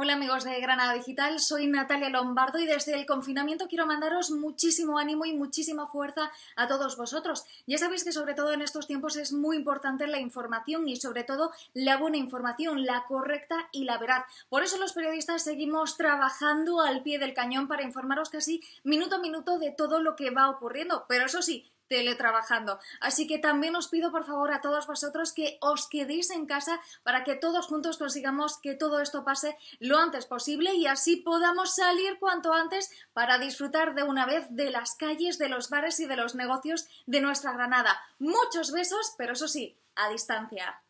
Hola amigos de Granada Digital, soy Natalia Lombardo y desde el confinamiento quiero mandaros muchísimo ánimo y muchísima fuerza a todos vosotros. Ya sabéis que sobre todo en estos tiempos es muy importante la información y sobre todo la buena información, la correcta y la verdad. Por eso los periodistas seguimos trabajando al pie del cañón para informaros casi minuto a minuto de todo lo que va ocurriendo. Pero eso sí, teletrabajando. Así que también os pido por favor a todos vosotros que os quedéis en casa para que todos juntos consigamos que todo esto pase lo antes posible y así podamos salir cuanto antes para disfrutar de una vez de las calles, de los bares y de los negocios de nuestra Granada. Muchos besos, pero eso sí, a distancia.